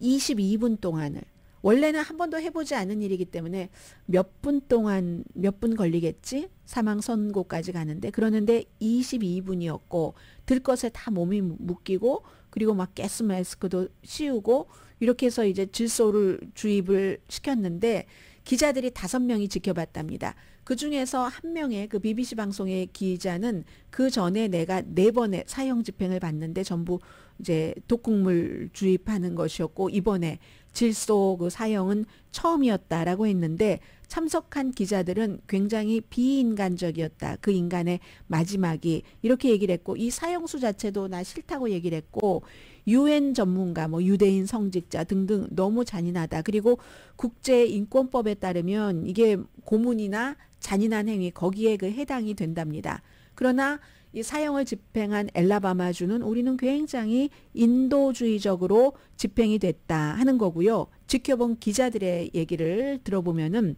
22분 동안을 원래는 한 번도 해보지 않은 일이기 때문에 몇 분 동안 몇 분 걸리겠지 사망 선고까지 가는데 그러는데 22분이었고 들 것에 다 몸이 묶이고 그리고 막 가스 마스크도 씌우고 이렇게 해서 이제 질소를 주입을 시켰는데 기자들이 다섯 명이 지켜봤답니다. 그 중에서 한 명의 그 BBC 방송의 기자는 그 전에 내가 네 번의 사형 집행을 받는데 전부 이제 독극물 주입하는 것이었고 이번에 질소 그 사형은 처음이었다라고 했는데 참석한 기자들은 굉장히 비인간적이었다. 그 인간의 마지막이 이렇게 얘기를 했고 이 사형수 자체도 나 싫다고 얘기를 했고 유엔 전문가 뭐 유대인 성직자 등등 너무 잔인하다. 그리고 국제 인권법에 따르면 이게 고문이나 잔인한 행위 거기에 그 해당이 된답니다. 그러나 이 사형을 집행한 엘라바마주는 우리는 굉장히 인도주의적으로 집행이 됐다 하는 거고요. 지켜본 기자들의 얘기를 들어보면은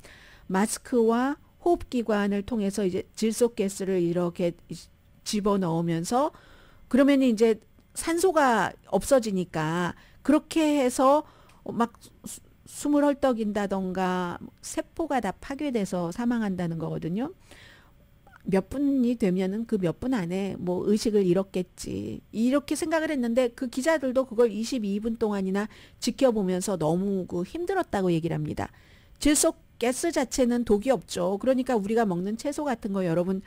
마스크와 호흡기관을 통해서 이제 질소가스를 이렇게 집어넣으면서 그러면 이제 산소가 없어지니까 그렇게 해서 막 숨을 헐떡인다던가 세포가 다 파괴돼서 사망한다는 거거든요. 몇 분이 되면은 그 몇 분 안에 뭐 의식을 잃었겠지. 이렇게 생각을 했는데 그 기자들도 그걸 22분 동안이나 지켜보면서 너무 그 힘들었다고 얘기를 합니다. 질소 가스 자체는 독이 없죠. 그러니까 우리가 먹는 채소 같은 거 여러분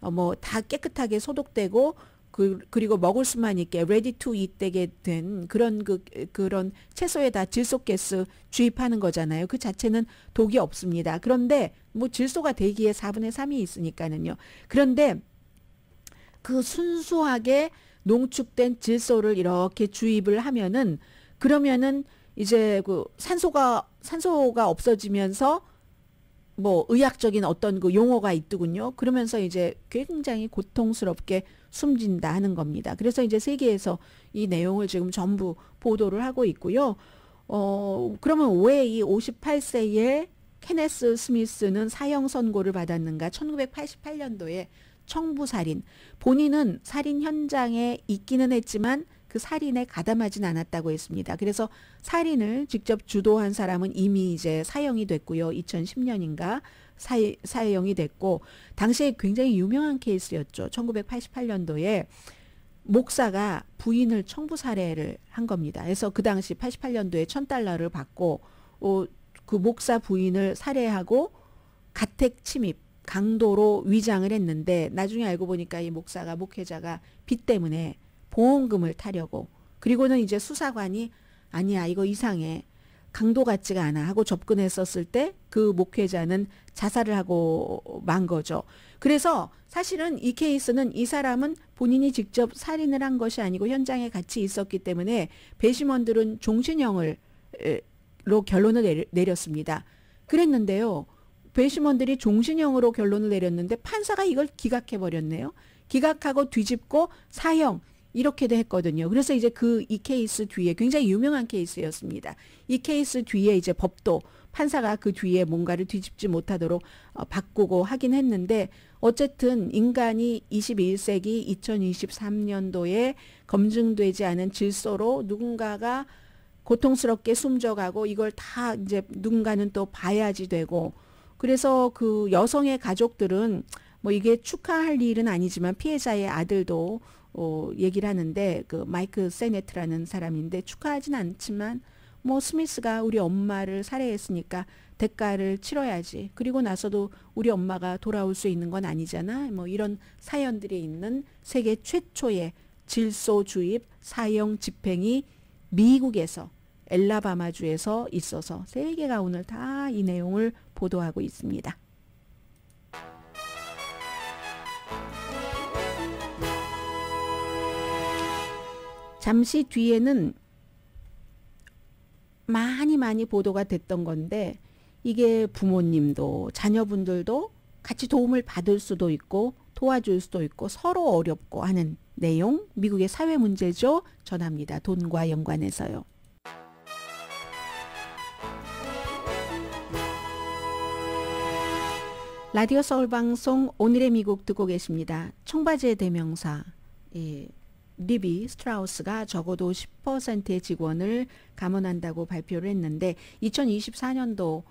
어, 뭐다 깨끗하게 소독되고 그, 리고 먹을 수만 있게 ready 레디 투 이때게 된 그런 그 그런 채소에다 질소가스 주입하는 거잖아요. 그 자체는 독이 없습니다. 그런데 뭐 질소가 대기에 4분의 3이 있으니까는요. 그런데 그 순수하게 농축된 질소를 이렇게 주입을 하면은 그러면은 이제 그 산소가 산소가 없어지면서 뭐 의학적인 어떤 그 용어가 있더군요. 그러면서 이제 굉장히 고통스럽게 숨진다 하는 겁니다. 그래서 이제 세계에서 이 내용을 지금 전부 보도를 하고 있고요. 어, 그러면 왜 이 58세의 케네스 스미스는 사형 선고를 받았는가? 1988년도에 청부살인. 본인은 살인 현장에 있기는 했지만 그 살인에 가담하진 않았다고 했습니다. 그래서 살인을 직접 주도한 사람은 이미 이제 사형이 됐고요. 2010년인가 사, 사형이 됐고 당시에 굉장히 유명한 케이스였죠. 1988년도에 목사가 부인을 청부 살해를 한 겁니다. 그래서 그 당시 88년도에 1000달러를 받고 어, 그 목사 부인을 살해하고 가택 침입 강도로 위장을 했는데 나중에 알고 보니까 이 목사가 목회자가 빚 때문에 보험금을 타려고 그리고는 이제 수사관이 아니야 이거 이상해 강도 같지가 않아 하고 접근했었을 때 그 목회자는 자살을 하고 만 거죠. 그래서 사실은 이 케이스는 이 사람은 본인이 직접 살인을 한 것이 아니고 현장에 같이 있었기 때문에 배심원들은 종신형을 로 결론을 내렸습니다. 그랬는데요. 배심원들이 종신형으로 결론을 내렸는데 판사가 이걸 기각해 버렸네요. 기각하고 뒤집고 사형 이렇게도 했거든요. 그래서 이제 그 이 케이스 뒤에 굉장히 유명한 케이스였습니다. 이 케이스 뒤에 이제 법도 판사가 그 뒤에 뭔가를 뒤집지 못하도록 어, 바꾸고 하긴 했는데 어쨌든 인간이 21세기 2023년도에 검증되지 않은 질서로 누군가가 고통스럽게 숨져가고 이걸 다 이제 누군가는 또 봐야지 되고 그래서 그 여성의 가족들은 뭐 이게 축하할 일은 아니지만 피해자의 아들도 어, 얘기를 하는데 그 마이크 세네트라는 사람인데 축하하진 않지만 뭐 스미스가 우리 엄마를 살해했으니까 대가를 치러야지. 그리고 나서도 우리 엄마가 돌아올 수 있는 건 아니잖아. 뭐 이런 사연들이 있는 세계 최초의 질소 주입 사형 집행이 미국에서 엘라바마주에서 있어서 세계가 오늘 다 이 내용을 보도하고 있습니다. 잠시 뒤에는 많이 많이 보도가 됐던 건데 이게 부모님도 자녀분들도 같이 도움을 받을 수도 있고 도와줄 수도 있고 서로 어렵고 하는 내용 미국의 사회 문제죠 전합니다. 돈과 연관해서요. 라디오 서울 방송 오늘의 미국 듣고 계십니다. 청바지의 대명사 예, 리비 스트라우스가 적어도 10%의 직원을 감원한다고 발표를 했는데 2024년도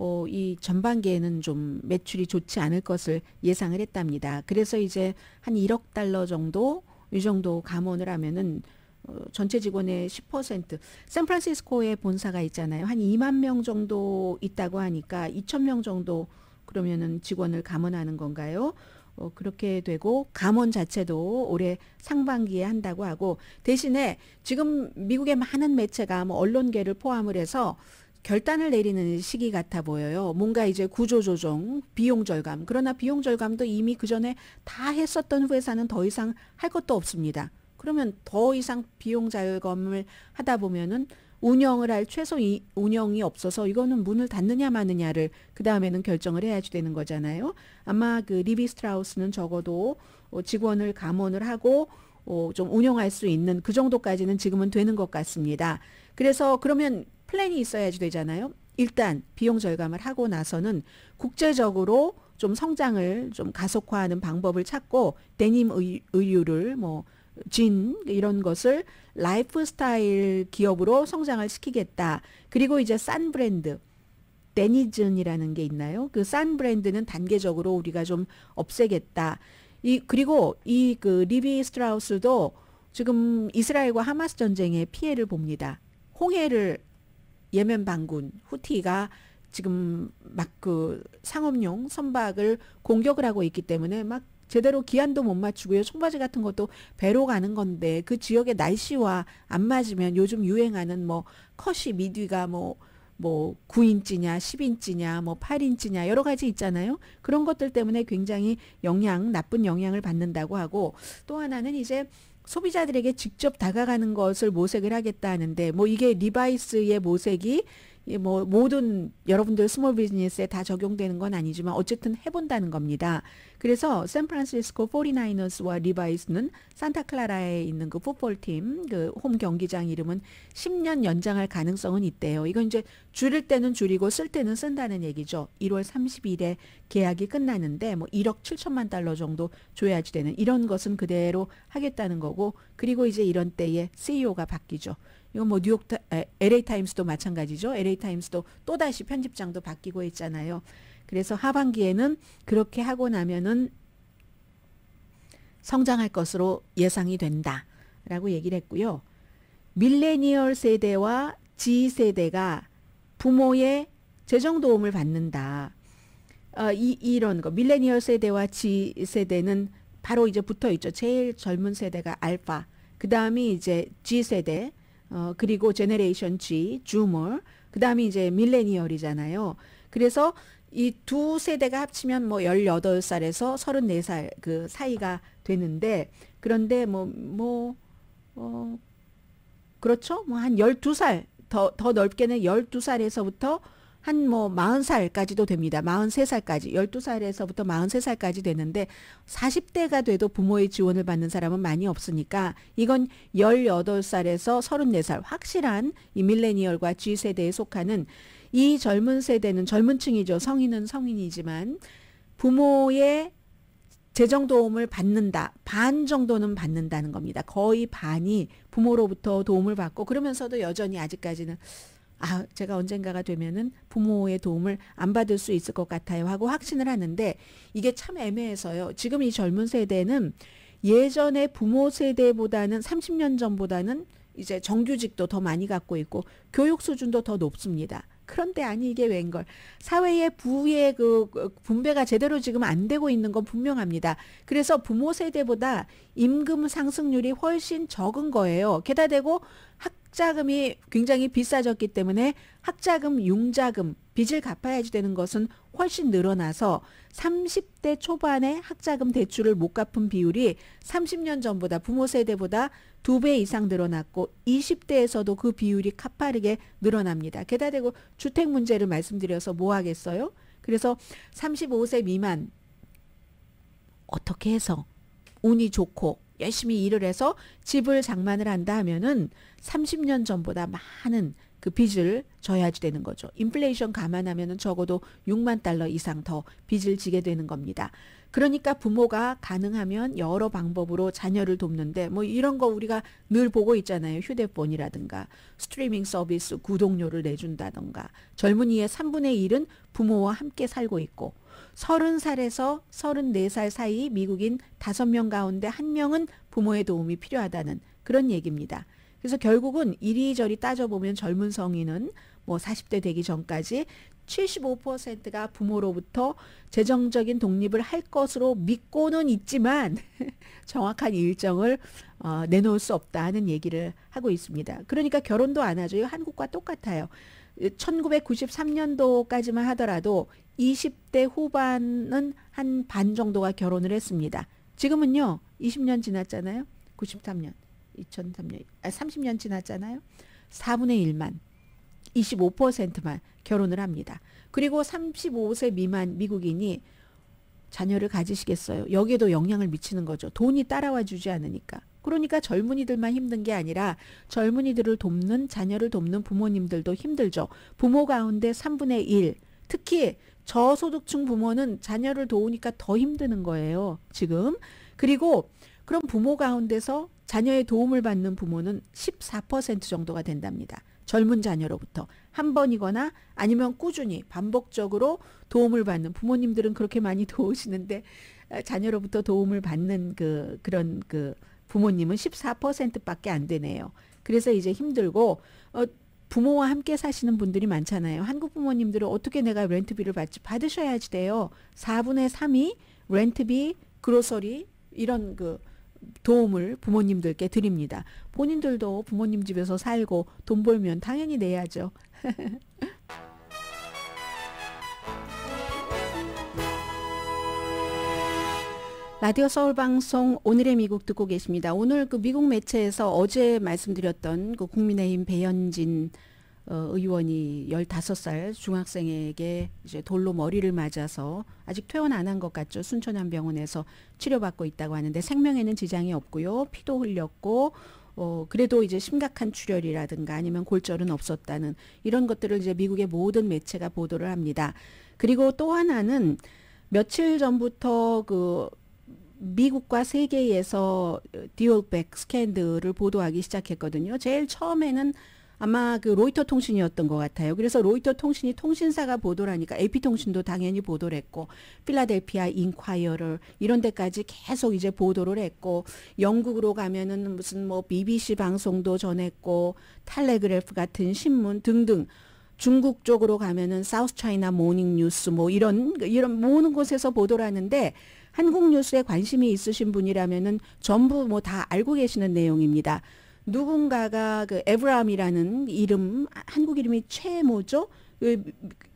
어, 이 전반기에는 좀 매출이 좋지 않을 것을 예상을 했답니다. 그래서 이제 한 1억 달러 정도 이 정도 감원을 하면은 어, 전체 직원의 10% 샌프란시스코에 본사가 있잖아요. 한 2만 명 정도 있다고 하니까 2천 명 정도 그러면은 직원을 감원하는 건가요? 어, 그렇게 되고 감원 자체도 올해 상반기에 한다고 하고 대신에 지금 미국의 많은 매체가 뭐 언론계를 포함을 해서 결단을 내리는 시기 같아 보여요. 뭔가 이제 구조조정, 비용 절감. 그러나 비용 절감도 이미 그 전에 다 했었던 회사는 더 이상 할 것도 없습니다. 그러면 더 이상 비용 절감을 하다 보면은 운영을 할 최소 이, 운영이 없어서 이거는 문을 닫느냐 마느냐를 그 다음에는 결정을 해야지 되는 거잖아요. 아마 그 리비 스트라우스는 적어도 어, 직원을 감원을 하고 어, 좀 운영할 수 있는 그 정도까지는 지금은 되는 것 같습니다. 그래서 그러면 플랜이 있어야지 되잖아요. 일단 비용 절감을 하고 나서는 국제적으로 좀 성장을 좀 가속화하는 방법을 찾고 데님 의, 의류를 뭐 진 이런 것을 라이프스타일 기업으로 성장을 시키겠다. 그리고 이제 싼 브랜드 데니즌이라는 게 있나요? 그 싼 브랜드는 단계적으로 우리가 좀 없애겠다. 이 그리고 이 그 리비 스트라우스도 지금 이스라엘과 하마스 전쟁의 피해를 봅니다. 홍해를 예멘 반군 후티가 지금 막 그 상업용 선박을 공격을 하고 있기 때문에 막 제대로 기한도 못 맞추고요. 청바지 같은 것도 배로 가는 건데 그 지역의 날씨와 안 맞으면 요즘 유행하는 뭐 컷이 미디가 뭐 뭐 9인치냐, 10인치냐, 뭐 8인치냐 뭐 뭐 여러 가지 있잖아요. 그런 것들 때문에 굉장히 영향, 나쁜 영향을 받는다고 하고 또 하나는 이제 소비자들에게 직접 다가가는 것을 모색을 하겠다 하는데 뭐 이게 리바이스의 모색이 뭐 모든 여러분들 스몰 비즈니스에 다 적용되는 건 아니지만 어쨌든 해본다는 겁니다. 그래서 샌프란시스코 49ers와 리바이스는 산타클라라에 있는 그 풋볼팀 그 홈 경기장 이름은 10년 연장할 가능성은 있대요. 이건 이제 줄일 때는 줄이고 쓸 때는 쓴다는 얘기죠. 1월 30일에 계약이 끝나는데 뭐 1억 7천만 달러 정도 줘야지 되는 이런 것은 그대로 하겠다는 거고 그리고 이제 이런 때에 CEO가 바뀌죠. 이거 뭐 뉴욕 타, LA 타임스도 마찬가지죠. LA 타임스도 또 다시 편집장도 바뀌고 있잖아요. 그래서 하반기에는 그렇게 하고 나면은 성장할 것으로 예상이 된다라고 얘기를 했고요. 밀레니얼 세대와 G 세대가 부모의 재정 도움을 받는다. 어, 이, 이런 거. 밀레니얼 세대와 G 세대는 바로 이제 붙어 있죠. 제일 젊은 세대가 알파. 그 다음이 이제 G 세대. 어, 그리고 제네레이션 G, 주멀, 그다음이 이제 밀레니얼이잖아요. 그래서 이 두 세대가 합치면 뭐 18살에서 34살 그 사이가 되는데, 그런데 뭐, 뭐, 어, 그렇죠? 뭐 한 12살, 더, 더 넓게는 12살에서부터 한뭐 40살까지도 됩니다. 43살까지 12살에서부터 43살까지 되는데 40대가 돼도 부모의 지원을 받는 사람은 많이 없으니까 이건 18살에서 34살 확실한 이 밀레니얼과 G세대에 속하는 이 젊은 세대는 젊은 층이죠. 성인은 성인이지만 부모의 재정 도움을 받는다. 반 정도는 받는다는 겁니다. 거의 반이 부모로부터 도움을 받고 그러면서도 여전히 아직까지는 아, 제가 언젠가가 되면은 부모의 도움을 안 받을 수 있을 것 같아요 하고 확신을 하는데 이게 참 애매해서요. 지금 이 젊은 세대는 예전에 부모 세대보다는 30년 전보다는 이제 정규직도 더 많이 갖고 있고 교육 수준도 더 높습니다. 그런데 아니 이게 웬걸 사회의 부의 그, 그 분배가 제대로 지금 안 되고 있는 건 분명합니다. 그래서 부모 세대보다 임금 상승률이 훨씬 적은 거예요. 게다대고 학 학자금이 굉장히 비싸졌기 때문에 학자금, 융자금, 빚을 갚아야지 되는 것은 훨씬 늘어나서 30대 초반에 학자금 대출을 못 갚은 비율이 30년 전보다 부모 세대보다 두 배 이상 늘어났고 20대에서도 그 비율이 가파르게 늘어납니다. 게다가 주택 문제를 말씀드려서 뭐 하겠어요? 그래서 35세 미만 어떻게 해서 운이 좋고 열심히 일을 해서 집을 장만을 한다 하면은 30년 전보다 많은 그 빚을 져야지 되는 거죠. 인플레이션 감안하면 적어도 6만 달러 이상 더 빚을 지게 되는 겁니다. 그러니까 부모가 가능하면 여러 방법으로 자녀를 돕는데 뭐 이런 거 우리가 늘 보고 있잖아요. 휴대폰이라든가 스트리밍 서비스 구독료를 내준다든가 젊은이의 3분의 1은 부모와 함께 살고 있고 30살에서 34살 사이 미국인 5명 가운데 1명은 부모의 도움이 필요하다는 그런 얘기입니다. 그래서 결국은 이리저리 따져보면 젊은 성인은 뭐 40대 되기 전까지 75%가 부모로부터 재정적인 독립을 할 것으로 믿고는 있지만 정확한 일정을 어, 내놓을 수 없다는 얘기를 하고 있습니다. 그러니까 결혼도 안 하죠. 한국과 똑같아요. 1993년도까지만 하더라도 20대 후반은 한 반 정도가 결혼을 했습니다. 지금은요, 20년 지났잖아요. 93년, 2003년, 아, 30년 지났잖아요. 4분의 1만. 25%만 결혼을 합니다. 그리고 35세 미만 미국인이 자녀를 가지시겠어요. 여기에도 영향을 미치는 거죠. 돈이 따라와 주지 않으니까. 그러니까 젊은이들만 힘든 게 아니라 젊은이들을 돕는 자녀를 돕는 부모님들도 힘들죠. 부모 가운데 3분의 1. 특히 저소득층 부모는 자녀를 도우니까 더 힘드는 거예요. 지금. 그리고 그런 부모 가운데서 자녀의 도움을 받는 부모는 14% 정도가 된답니다. 젊은 자녀로부터 한 번이거나 아니면 꾸준히 반복적으로 도움을 받는 부모님들은 그렇게 많이 도우시는데 어, 자녀로부터 도움을 받는 그 그런 그 부모님은 14%밖에 안 되네요. 그래서 이제 힘들고 어 부모와 함께 사시는 분들이 많잖아요. 한국 부모님들은 어떻게 내가 렌트비를 받지 받으셔야지 돼요. 4분의 3이 렌트비, 그로서리 이런 그 도움을 부모님들께 드립니다. 본인들도 부모님 집에서 살고 돈 벌면 당연히 내야죠. 라디오 서울 방송 오늘의 미국 듣고 계십니다. 오늘 그 미국 매체에서 어제 말씀드렸던 그 국민의힘 배현진 어, 의원이 15살 중학생에게 이제 돌로 머리를 맞아서 아직 퇴원 안 한 것 같죠. 순천한병원에서 치료받고 있다고 하는데 생명에는 지장이 없고요. 피도 흘렸고 어, 그래도 이제 심각한 출혈이라든가 아니면 골절은 없었다는 이런 것들을 이제 미국의 모든 매체가 보도를 합니다. 그리고 또 하나는 며칠 전부터 그 미국과 세계에서 디올백 어, 스캔들을 보도하기 시작했거든요. 제일 처음에는 아마 그 로이터 통신이었던 것 같아요. 그래서 로이터 통신이 통신사가 보도라니까 AP 통신도 당연히 보도를 했고 필라델피아 인콰이어를 이런 데까지 계속 이제 보도를 했고 영국으로 가면은 무슨 뭐 BBC 방송도 전했고 탈레그래프 같은 신문 등등 중국 쪽으로 가면은 사우스 차이나 모닝 뉴스 뭐 이런 이런 모든 곳에서 보도를 하는데 한국 뉴스에 관심이 있으신 분이라면은 전부 뭐 다 알고 계시는 내용입니다. 누군가가 그 에브라함이라는 이름 한국 이름이 최모죠. 그,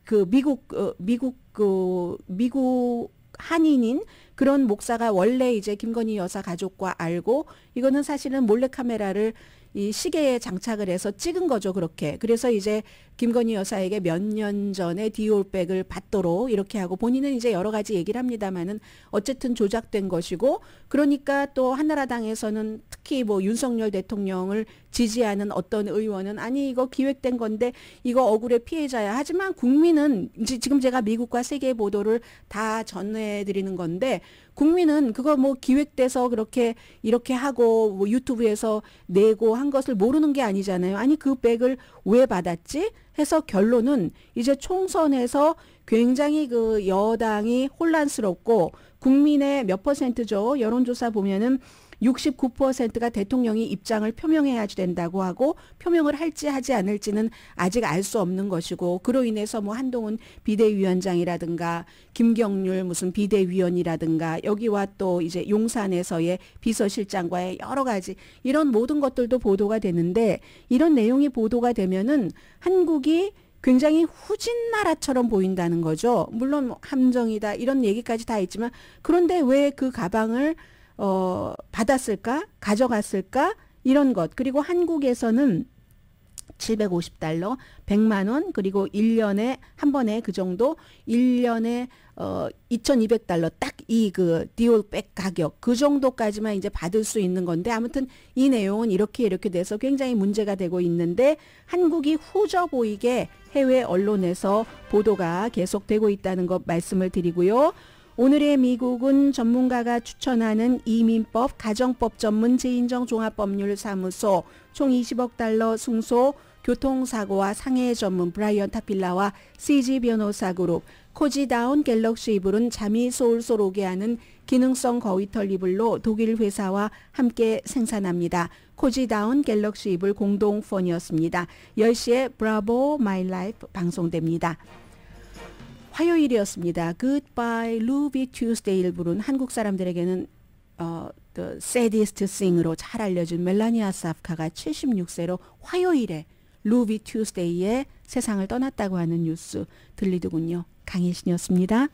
그 미국 어, 미국 그 미국 한인인 그런 목사가 원래 이제 김건희 여사 가족과 알고 이거는 사실은 몰래 카메라를 이 시계에 장착을 해서 찍은 거죠 그렇게 그래서 이제 김건희 여사에게 몇 년 전에 디올백을 받도록 이렇게 하고 본인은 이제 여러 가지 얘기를 합니다마는 어쨌든 조작된 것이고 그러니까 또 한나라당에서는 특히 뭐 윤석열 대통령을 지지하는 어떤 의원은 아니 이거 기획된 건데 이거 억울해 피해자야 하지만 국민은 지금 제가 미국과 세계 보도를 다 전해 드리는 건데 국민은 그거 뭐 기획돼서 그렇게 이렇게 하고 뭐 유튜브에서 내고 한 것을 모르는 게 아니잖아요. 아니 그 백을 왜 받았지? 해서 결론은 이제 총선에서 굉장히 그 여당이 혼란스럽고 국민의 몇 퍼센트죠? 여론조사 보면은 69%가 대통령이 입장을 표명해야지 된다고 하고 표명을 할지 하지 않을지는 아직 알 수 없는 것이고 그로 인해서 뭐 한동훈 비대위원장이라든가 김경률 무슨 비대위원이라든가 여기와 또 이제 용산에서의 비서실장과의 여러 가지 이런 모든 것들도 보도가 되는데 이런 내용이 보도가 되면은 한국이 굉장히 후진 나라처럼 보인다는 거죠. 물론 뭐 함정이다 이런 얘기까지 다 있지만 그런데 왜 그 가방을 어, 받았을까? 가져갔을까? 이런 것. 그리고 한국에서는 750달러, 100만 원, 그리고 1년에 한 번에 그 정도 1년에 어 2,200달러 딱 이 그 디올백 가격 그 정도까지만 이제 받을 수 있는 건데 아무튼 이 내용은 이렇게 이렇게 돼서 굉장히 문제가 되고 있는데 한국이 후져 보이게 해외 언론에서 보도가 계속되고 있다는 것 말씀을 드리고요. 오늘의 미국은 전문가가 추천하는 이민법 가정법 전문 재인정 종합법률사무소 총 20억 달러 승소 교통사고와 상해 전문 브라이언 타필라와 CG 변호사 그룹 코지다운 갤럭시 이불은 잠이 솔솔 오게 하는 기능성 거위털 이불로 독일 회사와 함께 생산합니다. 코지다운 갤럭시 이불 공동 폰이었습니다 10시에 브라보 마이 라이프 방송됩니다. 화요일이었습니다. Goodbye Ruby Tuesday를 부른 한국 사람들에게는 어, 그 saddest sing으로 잘 알려진 멜라니아 사프카가 76세로 화요일에 루비 튜스데이에 세상을 떠났다고 하는 뉴스 들리더군요. 강혜신이었습니다.